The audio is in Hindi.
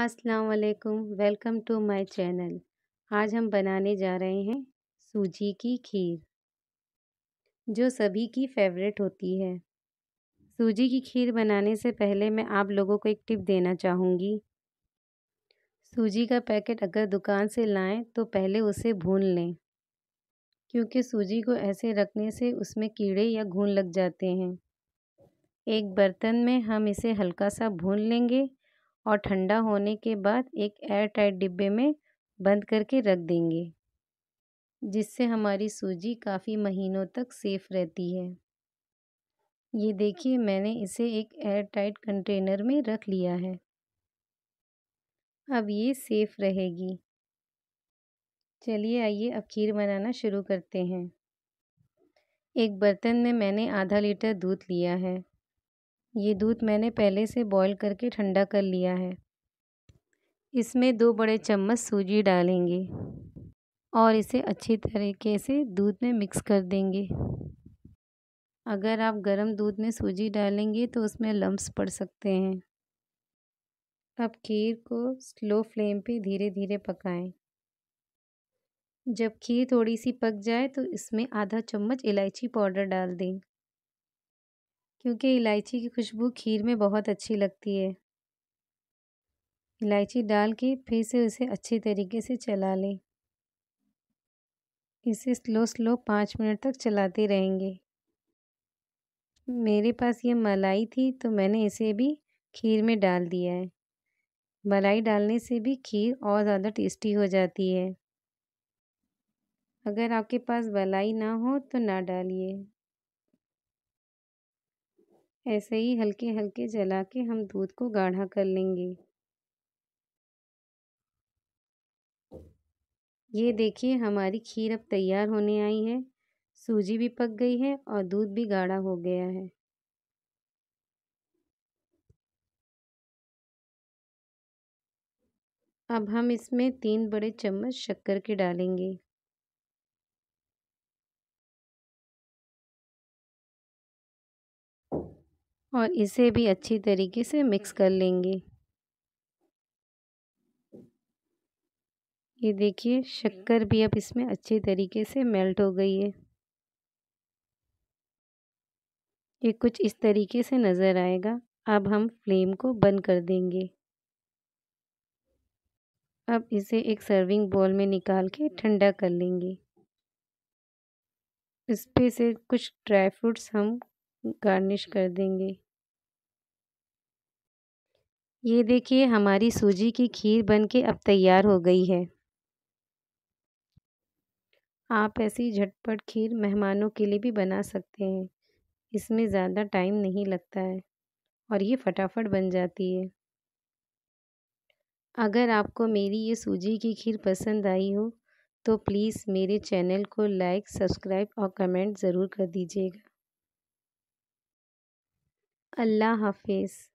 अस्सलाम वालेकुम वेलकम टू माय चैनल आज हम बनाने जा रहे हैं सूजी की खीर जो सभी की फेवरेट होती है सूजी की खीर बनाने से पहले मैं आप लोगों को एक टिप देना चाहूँगी सूजी का पैकेट अगर दुकान से लाएं तो पहले उसे भून लें क्योंकि सूजी को ऐसे रखने से उसमें कीड़े या घून लग जाते हैं एक बर्तन में हम इसे हल्का सा भून लेंगे और ठंडा होने के बाद एक एयर टाइट डिब्बे में बंद करके रख देंगे जिससे हमारी सूजी काफ़ी महीनों तक सेफ़ रहती है ये देखिए मैंने इसे एक एयर टाइट कंटेनर में रख लिया है अब ये सेफ़ रहेगी चलिए आइए अब खीर बनाना शुरू करते हैं एक बर्तन में मैंने आधा लीटर दूध लिया है ये दूध मैंने पहले से बॉईल करके ठंडा कर लिया है इसमें दो बड़े चम्मच सूजी डालेंगे और इसे अच्छी तरीके से दूध में मिक्स कर देंगे अगर आप गरम दूध में सूजी डालेंगे तो उसमें लम्ब्स पड़ सकते हैं अब खीर को स्लो फ्लेम पे धीरे धीरे पकाएं। जब खीर थोड़ी सी पक जाए तो इसमें आधा चम्मच इलायची पाउडर डाल दें क्योंकि इलायची की खुशबू खीर में बहुत अच्छी लगती है इलायची डाल के फिर से उसे अच्छे तरीके से चला लें इसे स्लो स्लो पाँच मिनट तक चलाते रहेंगे मेरे पास ये मलाई थी तो मैंने इसे भी खीर में डाल दिया है मलाई डालने से भी खीर और ज़्यादा टेस्टी हो जाती है अगर आपके पास मलाई ना हो तो ना डालिए ऐसे ही हल्के हल्के जला के हम दूध को गाढ़ा कर लेंगे ये देखिए हमारी खीर अब तैयार होने आई है सूजी भी पक गई है और दूध भी गाढ़ा हो गया है अब हम इसमें तीन बड़े चम्मच शक्कर के डालेंगे और इसे भी अच्छी तरीके से मिक्स कर लेंगे ये देखिए शक्कर भी अब इसमें अच्छी तरीके से मेल्ट हो गई है ये कुछ इस तरीके से नज़र आएगा अब हम फ्लेम को बंद कर देंगे अब इसे एक सर्विंग बॉल में निकाल के ठंडा कर लेंगे इस पे से कुछ ड्राई फ्रूट्स हम गार्निश कर देंगे ये देखिए हमारी सूजी की खीर बन के अब तैयार हो गई है आप ऐसी झटपट खीर मेहमानों के लिए भी बना सकते हैं इसमें ज़्यादा टाइम नहीं लगता है और ये फटाफट बन जाती है अगर आपको मेरी ये सूजी की खीर पसंद आई हो तो प्लीज़ मेरे चैनल को लाइक सब्सक्राइब और कमेंट ज़रूर कर दीजिएगा अल्लाह हाफिज़